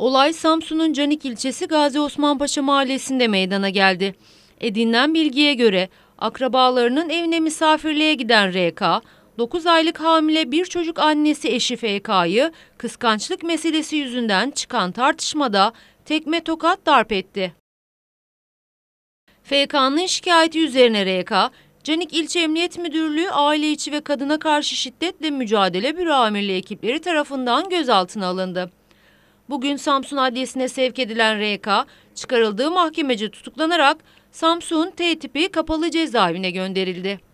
Olay Samsun'un Canik ilçesi Gazi Osmanpaşa mahallesinde meydana geldi. Edinilen bilgiye göre akrabalarının evine misafirliğe giden RK, 9 aylık hamile bir çocuk annesi eşi FK'yı kıskançlık meselesi yüzünden çıkan tartışmada tekme tokat darp etti. FK'nın şikayeti üzerine RK, Canik İlçe Emniyet Müdürlüğü Aile İçi ve Kadına Karşı Şiddetle Mücadele Büro Amirliği ekipleri tarafından gözaltına alındı. Bugün Samsun Adliyesi'ne sevk edilen RK, çıkarıldığı mahkemece tutuklanarak Samsun T tipi kapalı cezaevine gönderildi.